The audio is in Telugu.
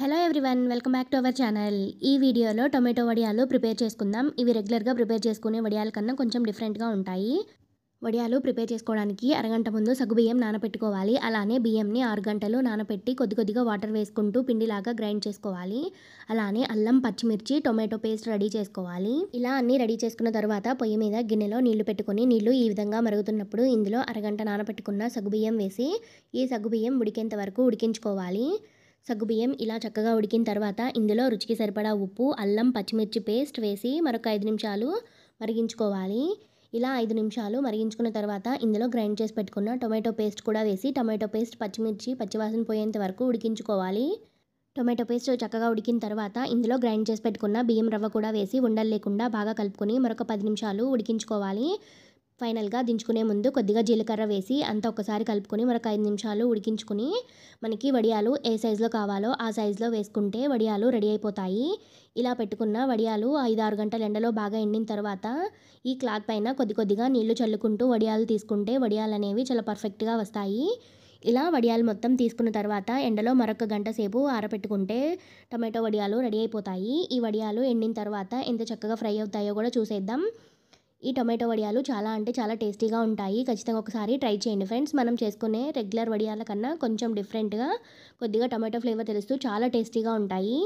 hello everyone welcome back to our channel ఈ వీడియోలో టొమాటో వడియాలు ప్రిపేర్ చేసుకుందాం ఇవి రెగ్యులర్గా ప్రిపేర్ చేసుకునే వడియాల కన్నా కొంచెం డిఫరెంట్గా ఉంటాయి వడియాలు ప్రిపేర్ చేసుకోవడానికి అరగంట ముందు బియ్యం నానపెట్టుకోవాలి అలానే బియ్యంని ఆరు గంటలు నానపెట్టి కొద్ది కొద్దిగా వాటర్ వేసుకుంటూ పిండిలాగా గ్రైండ్ చేసుకోవాలి అలానే అల్లం పచ్చిమిర్చి టొమాటో పేస్ట్ రెడీ చేసుకోవాలి ఇలా అన్నీ రెడీ చేసుకున్న తర్వాత పొయ్యి మీద గిన్నెలో నీళ్లు పెట్టుకుని నీళ్లు ఈ విధంగా మరుగుతున్నప్పుడు ఇందులో అరగంట నానపెట్టుకున్న బియ్యం వేసి ఈ సగ్గుబియ్యం ఉడికేంత వరకు ఉడికించుకోవాలి సగ్గుబియ్యం ఇలా చక్కగా ఉడికిన తర్వాత ఇందులో రుచికి సరిపడా ఉప్పు అల్లం పచ్చిమిర్చి పేస్ట్ వేసి మరొక ఐదు నిమిషాలు మరిగించుకోవాలి ఇలా ఐదు నిమిషాలు మరిగించుకున్న తర్వాత ఇందులో గ్రైండ్ చేసి పెట్టుకున్న టొమాటో పేస్ట్ కూడా వేసి టొమాటో పేస్ట్ పచ్చిమిర్చి పచ్చివాసన పోయేంత వరకు ఉడికించుకోవాలి టొమాటో పేస్ట్ చక్కగా ఉడికిన తర్వాత ఇందులో గ్రైండ్ చేసి పెట్టుకున్న బియ్యం రవ్వ కూడా వేసి ఉండలు లేకుండా బాగా కలుపుకొని మరొక పది నిమిషాలు ఉడికించుకోవాలి ఫైనల్గా దించుకునే ముందు కొద్దిగా జీలకర్ర వేసి అంతా ఒకసారి కలుపుకొని మరొక ఐదు నిమిషాలు ఉడికించుకుని మనకి వడియాలు ఏ సైజులో కావాలో ఆ సైజులో వేసుకుంటే వడియాలు రెడీ అయిపోతాయి ఇలా పెట్టుకున్న వడియాలు ఐదు ఆరు గంటల ఎండలో బాగా ఎండిన తర్వాత ఈ క్లాత్ పైన కొద్ది కొద్దిగా నీళ్లు చల్లుకుంటూ వడియాలు తీసుకుంటే వడియాలు అనేవి చాలా పర్ఫెక్ట్గా వస్తాయి ఇలా వడియాలు మొత్తం తీసుకున్న తర్వాత ఎండలో మరొక గంట సేపు ఆరబెట్టుకుంటే టమాటో వడియాలు రెడీ అయిపోతాయి ఈ వడియాలు ఎండిన తర్వాత ఎంత చక్కగా ఫ్రై అవుతాయో కూడా చూసేద్దాం ఈ టొమాటో వడియాలు చాలా అంటే చాలా టేస్టీగా ఉంటాయి ఖచ్చితంగా ఒకసారి ట్రై చేయండి ఫ్రెండ్స్ మనం చేసుకునే రెగ్యులర్ వడియాల కన్నా కొంచెం డిఫరెంట్గా కొద్దిగా టొమాటో ఫ్లేవర్ తెలుస్తూ చాలా టేస్టీగా ఉంటాయి